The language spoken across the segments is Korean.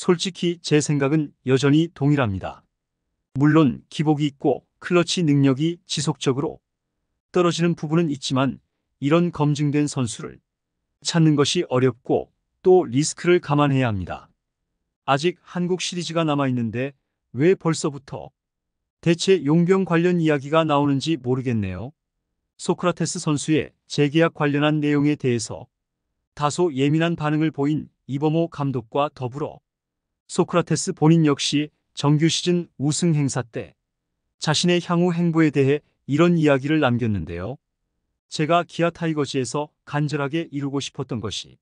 솔직히 제 생각은 여전히 동일합니다. 물론 기복이 있고 클러치 능력이 지속적으로 떨어지는 부분은 있지만 이런 검증된 선수를 찾는 것이 어렵고 또 리스크를 감안해야 합니다. 아직 한국 시리즈가 남아있는데 왜 벌써부터 대체 용병 관련 이야기가 나오는지 모르겠네요. 소크라테스 선수의 재계약 관련한 내용에 대해서 다소 예민한 반응을 보인 이범호 감독과 더불어 소크라테스 본인 역시 정규 시즌 우승 행사 때 자신의 향후 행보에 대해 이런 이야기를 남겼는데요. 제가 기아 타이거즈에서 간절하게 이루고 싶었던 것이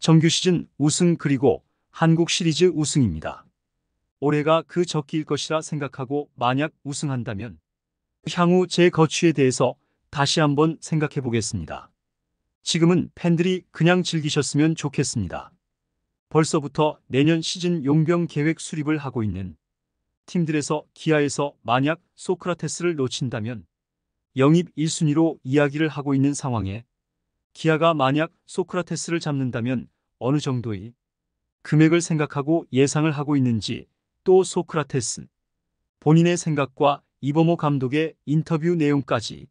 정규 시즌 우승 그리고 한국 시리즈 우승입니다. 올해가 그 적기일 것이라 생각하고 만약 우승한다면 향후 제 거취에 대해서 다시 한번 생각해 보겠습니다. 지금은 팬들이 그냥 즐기셨으면 좋겠습니다. 벌써부터 내년 시즌 용병 계획 수립을 하고 있는 팀들에서 기아에서 만약 소크라테스를 놓친다면 영입 1순위로 이야기를 하고 있는 상황에 기아가 만약 소크라테스를 잡는다면 어느 정도의 금액을 생각하고 예상을 하고 있는지 또 소크라테스 본인의 생각과 이범호 감독의 인터뷰 내용까지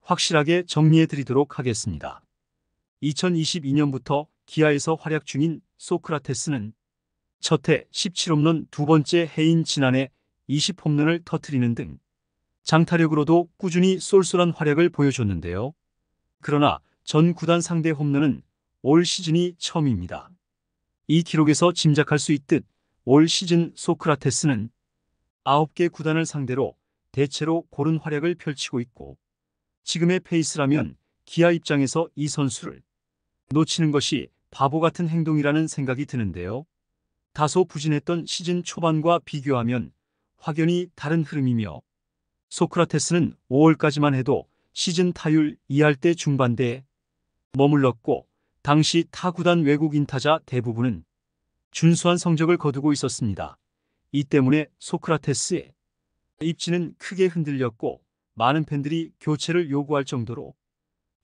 확실하게 정리해 드리도록 하겠습니다. 2022년부터 기아에서 활약 중인 소크라테스는 첫해 17홈런 두 번째 해인 지난해 20홈런을 터트리는 등 장타력으로도 꾸준히 쏠쏠한 활약을 보여줬는데요. 그러나 전 구단 상대 홈런은 올 시즌이 처음입니다. 이 기록에서 짐작할 수 있듯 올 시즌 소크라테스는 9개 구단을 상대로 대체로 고른 활약을 펼치고 있고 지금의 페이스라면 기아 입장에서 이 선수를 놓치는 것이 바보 같은 행동이라는 생각이 드는데요. 다소 부진했던 시즌 초반과 비교하면 확연히 다른 흐름이며 소크라테스는 5월까지만 해도 시즌 타율 2할때 중반대에 머물렀고 당시 타구단 외국인 타자 대부분은 준수한 성적을 거두고 있었습니다. 이 때문에 소크라테스의 입지는 크게 흔들렸고 많은 팬들이 교체를 요구할 정도로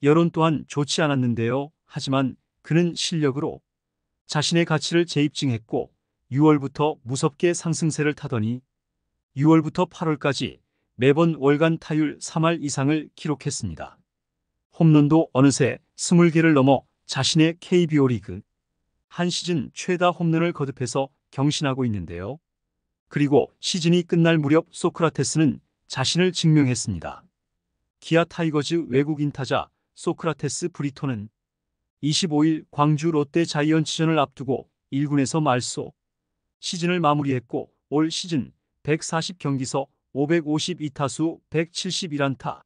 여론 또한 좋지 않았는데요. 하지만 그는 실력으로 자신의 가치를 재입증했고 6월부터 무섭게 상승세를 타더니 6월부터 8월까지 매번 월간 타율 3할 이상을 기록했습니다. 홈런도 어느새 20개를 넘어 자신의 KBO 리그 한 시즌 최다 홈런을 거듭해서 경신하고 있는데요. 그리고 시즌이 끝날 무렵 소크라테스는 자신을 증명했습니다. 기아 타이거즈 외국인 타자 소크라테스 브리토는 25일 광주 롯데 자이언츠전을 앞두고 1군에서 말소 시즌을 마무리했고 올 시즌 140경기서 552타수 171안타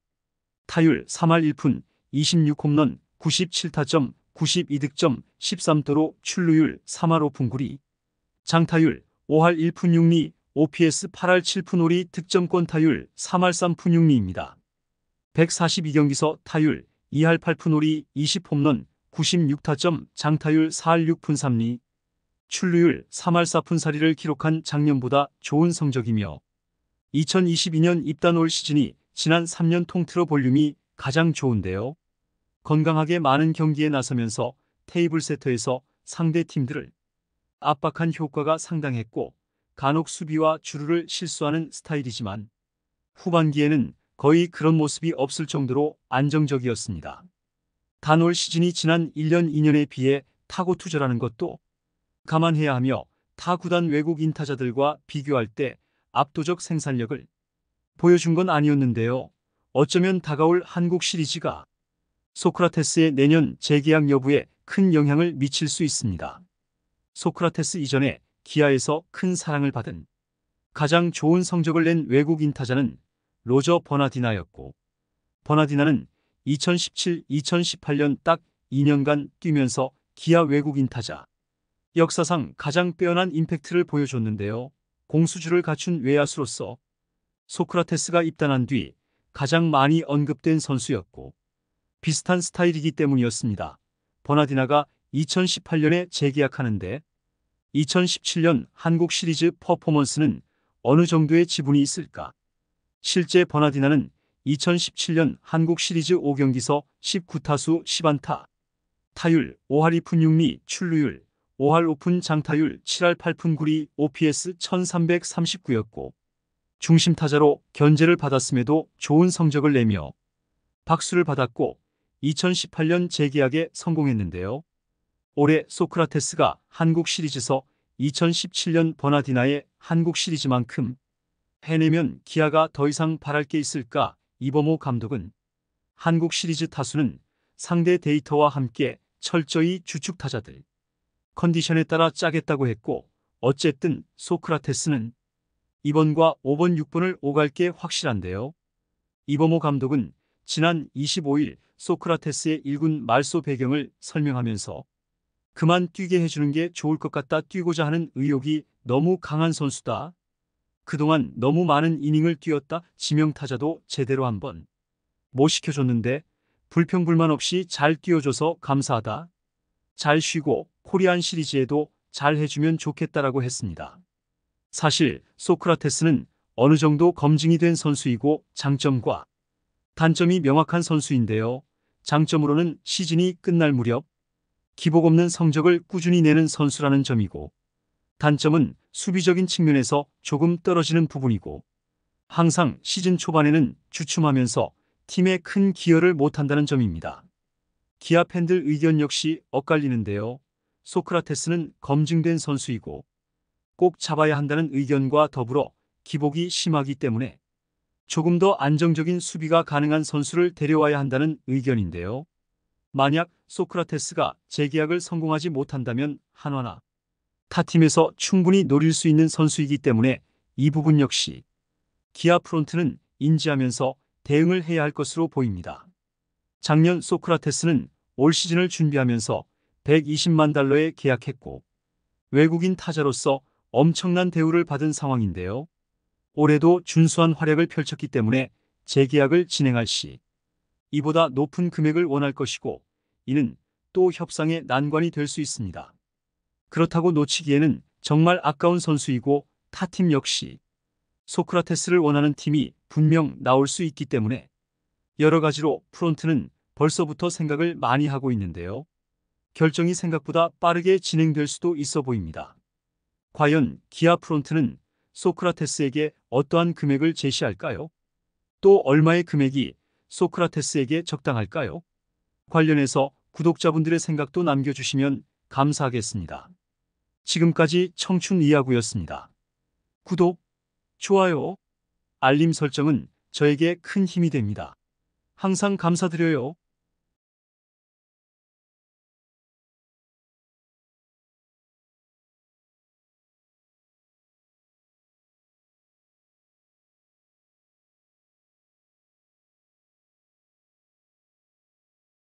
타율 3할 1푼 26홈런 97타점 92득점 13도로 출루율 3할 5푼 9리 장타율 5할 1푼 6리 OPS 8할 7푼 5리 득점권 타율 3할 3푼 6리입니다. 142경기서 타율 2할 8푼 5리 20홈런 96타점 장타율 4할 6푼 3리, 출루율 3할 4푼 4리를 기록한 작년보다 좋은 성적이며 2022년 입단 올 시즌이 지난 3년 통틀어 볼륨이 가장 좋은데요. 건강하게 많은 경기에 나서면서 테이블 세터에서 상대 팀들을 압박한 효과가 상당했고 간혹 수비와 주루를 실수하는 스타일이지만 후반기에는 거의 그런 모습이 없을 정도로 안정적이었습니다. 단올 시즌이 지난 1년 2년에 비해 타고 투자라는 것도 감안해야 하며 타 구단 외국 인타자들과 비교할 때 압도적 생산력을 보여준 건 아니었는데요. 어쩌면 다가올 한국 시리즈가 소크라테스의 내년 재계약 여부에 큰 영향을 미칠 수 있습니다. 소크라테스 이전에 기아에서 큰 사랑을 받은 가장 좋은 성적을 낸 외국 인타자는 로저 버나디나였고 버나디나는 2017-2018년 딱 2년간 뛰면서 기아 외국인 타자 역사상 가장 빼어난 임팩트를 보여줬는데요. 공수주를 갖춘 외야수로서 소크라테스가 입단한 뒤 가장 많이 언급된 선수였고 비슷한 스타일이기 때문이었습니다. 버나디나가 2018년에 재계약하는데 2017년 한국 시리즈 퍼포먼스는 어느 정도의 지분이 있을까? 실제 버나디나는 2017년 한국시리즈 5경기서 19타수 10안타 타율 5할 2푼 6리 출루율 5할 5푼 장타율 7할 8푼 9리 OPS 1339였고 중심타자로 견제를 받았음에도 좋은 성적을 내며 박수를 받았고 2018년 재계약에 성공했는데요. 올해 소크라테스가 한국 시리즈서 2017년 버나디나의 한국 시리즈만큼 해내면 기아가 더 이상 바랄 게 있을까 이범호 감독은 한국 시리즈 타수는 상대 데이터와 함께 철저히 주축 타자들 컨디션에 따라 짜겠다고 했고 어쨌든 소크라테스는 2번과 5번 6번을 오갈 게 확실한데요. 이범호 감독은 지난 25일 소크라테스의 1군 말소 배경을 설명하면서 그만 뛰게 해주는 게 좋을 것 같다 뛰고자 하는 의욕이 너무 강한 선수다. 그동안 너무 많은 이닝을 뛰었다 지명타자도 제대로 한 번 못 뭐 시켜줬는데 불평불만 없이 잘 뛰어줘서 감사하다. 잘 쉬고 코리안 시리즈에도 잘 해주면 좋겠다라고 했습니다. 사실 소크라테스는 어느 정도 검증이 된 선수이고 장점과 단점이 명확한 선수인데요. 장점으로는 시즌이 끝날 무렵 기복 없는 성적을 꾸준히 내는 선수라는 점이고 단점은 수비적인 측면에서 조금 떨어지는 부분이고 항상 시즌 초반에는 주춤하면서 팀에 큰 기여를 못한다는 점입니다. 기아 팬들 의견 역시 엇갈리는데요. 소크라테스는 검증된 선수이고 꼭 잡아야 한다는 의견과 더불어 기복이 심하기 때문에 조금 더 안정적인 수비가 가능한 선수를 데려와야 한다는 의견인데요. 만약 소크라테스가 재계약을 성공하지 못한다면 한화나 타 팀에서 충분히 노릴 수 있는 선수이기 때문에 이 부분 역시 기아 프론트는 인지하면서 대응을 해야 할 것으로 보입니다. 작년 소크라테스는 올 시즌을 준비하면서 120만 달러에 계약했고 외국인 타자로서 엄청난 대우를 받은 상황인데요. 올해도 준수한 활약을 펼쳤기 때문에 재계약을 진행할 시 이보다 높은 금액을 원할 것이고 이는 또 협상의 난관이 될 수 있습니다. 그렇다고 놓치기에는 정말 아까운 선수이고 타 팀 역시 소크라테스를 원하는 팀이 분명 나올 수 있기 때문에 여러 가지로 프론트는 벌써부터 생각을 많이 하고 있는데요. 결정이 생각보다 빠르게 진행될 수도 있어 보입니다. 과연 기아 프론트는 소크라테스에게 어떠한 금액을 제시할까요? 또 얼마의 금액이 소크라테스에게 적당할까요? 관련해서 구독자분들의 생각도 남겨주시면 감사하겠습니다. 지금까지 청춘 이야구였습니다. 구독, 좋아요, 알림 설정은 저에게 큰 힘이 됩니다. 항상 감사드려요.